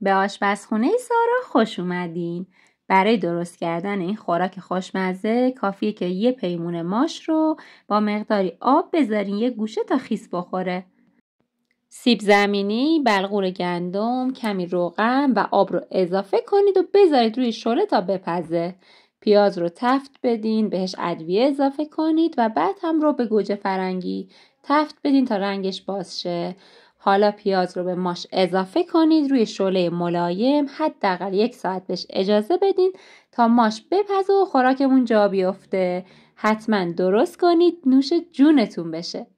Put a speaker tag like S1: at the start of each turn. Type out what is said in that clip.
S1: به آشپزخونه سارا خوش اومدین. برای درست کردن این خوراک خوشمزه کافیه که یه پیمون ماش رو با مقداری آب بذارین یه گوشه تا خیس بخوره. سیب زمینی، بلغور گندم، کمی روغن و آب رو اضافه کنید و بذارید روی شعله تا بپزه. پیاز رو تفت بدین، بهش ادویه اضافه کنید و بعد هم رو به گوجه فرنگی تفت بدین تا رنگش باز شه. حالا پیاز رو به ماش اضافه کنید روی شعله ملایم حداقل یک ساعت بهش اجازه بدین تا ماش بپزه و خوراکمون جا بیفته حتما درست کنید نوش جونتون بشه